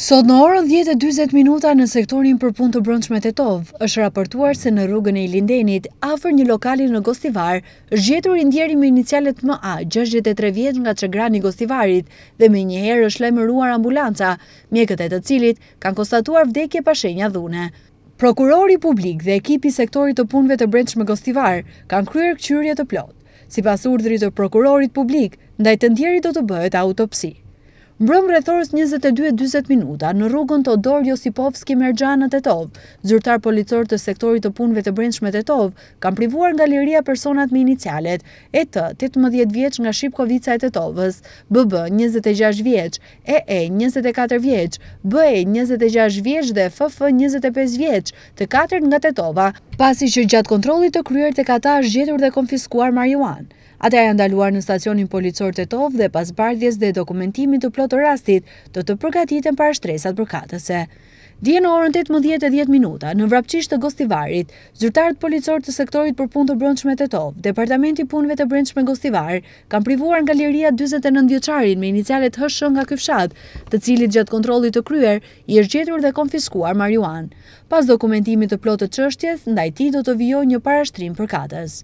Sot në orën 10.20 minuta në sektorin për punë të brëndshme të tovë, është raportuar se në rrugën e i lindenit, afer një lokali në Gostivar, është gjetur i ndjeri me inicialet më A, 63 vjetë nga që grani Gostivarit, dhe me njëherë është lemëruar ambulanca, mjekët e të cilit kanë konstatuar vdekje pashenja dhune. Prokurori publik dhe ekipi sektorit të punëve të brëndshme Gostivar kanë kryer këqyrje të plot, si pas urdhri të prokurorit publik, ndaj të ndjeri do të bëhet autopsi. Mbrëm rrethorës 22-20 minuta, në rrugën të odor Josipovski Mergjana Tetov, zyrtar policor të sektorit të punve të brendshme Tetov, kam privuar nga liria personat me inicialet, E.T. 18 vjeq nga Shqipkovica e Tetovës, BB, 26 vjeq, EE, 24 vjeq, BE, 26 vjeq dhe FF, 25 vjeq, të katër nga Tetova, pasi që gjatë kontrolit të kryer të kata është gjetur dhe konfiskuar Marijuan. Ata janë daluar në stacionin policor Tetov dhe pas bardhjes dhe dokumentimit të plot të rastit të të përgatit e shtresat për katëse. Dje në orën 18.10 minuta, në vrapqisht të Gostivarit, zyrtarët policor të sektorit për punë të brëndshme të to, Departamenti punëve të brëndshme Gostivar, kam privuar nga Leria 29 djoqarin me inicialet hëshën nga këfshat, të cilit gjatë kontrolit të kryer, i është gjetur dhe konfiskuar Marjuan. Pas dokumentimit të plotë të qështjes, ndajti do të vjoj një parashtrim për katës.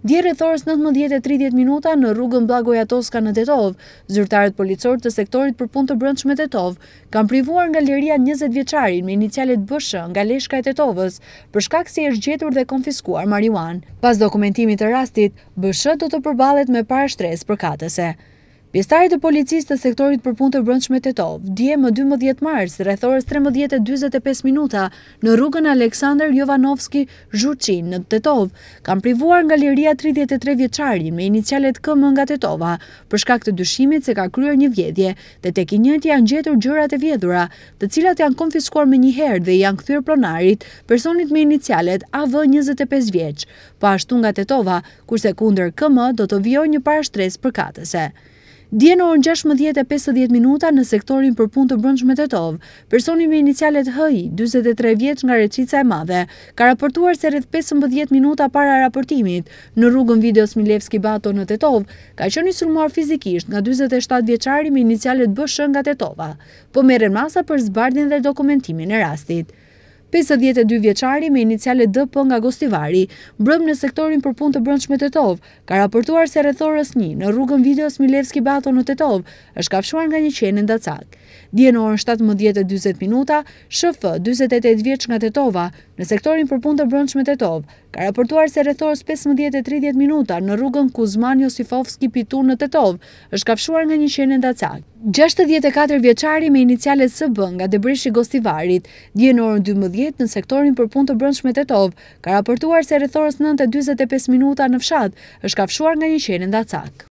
Djerë e thorës 19.30 minuta në rrugën Blagoja Toska në Tetov, zyrtarët policor të sektorit për punë të brëndshme Tetov, kam privuar nga liria 20 vjeqarin me inicialit bëshë nga leshka e Tetovës, për shkak si e gjetur dhe konfiskuar marihuan. Pas dokumentimit të rastit, bëshë do të përbalet me shtres për katëse. Pjestarit e policisë të sektorit për punë të brëndshme të tovë, dje më 12 mars, rrethorës 13.25 minuta, në rrugën Aleksandr Jovanovski Zhurqin në të tovë, kam privuar nga liria 33 vjeqari me inicialet këmë nga të tova, përshka këtë dyshimit se ka kryer një vjedje, dhe tek i kinjët janë gjetur gjërat e vjedhura, të cilat janë konfiskuar me një herë dhe janë këthyrë pronarit personit me inicialet AV25 vjeq, pa ashtu nga të tova, kurse kunder këmë do të vjoj një parashtres për katëse. Dje në 16.50 minuta në sektorin për punë të brëndshme të tovë, personi me inicialet HI, 23 vjetë nga reqica e madhe, ka raportuar se rrëth 15 minuta para raportimit në rrugën videos Milevski Bato në të tovë, ka që një sulmuar fizikisht nga 27 vjeqari me inicialet bëshën nga të tova, po meren masa për zbardin dhe dokumentimin e rastit. 52 vjeqari me iniciale DP nga Gostivari, brëm në sektorin për pun të brëndshme të Tetov, ka raportuar se rethorës një në rrugën videos Milevski Bato në të është kafshuar nga një qenë në dacak. Djenë orën 7.20 minuta, shëfë 28 vjeq nga të tova, në sektorin për pun të brëndshme të Tetov, ka raportuar se rrethorës 15.30 minuta në rrugën Kuzman Josifovski pitu në Tetov, është kafshuar nga një qenë ndacak. 64 vjeqari me inicialet së bën nga debrish i Gostivarit, dje në orën 12 në sektorin për punë të brëndshme Tetov, ka raportuar se rëthorës 9.25 minuta në fshat, është kafshuar nga një qenë ndacak.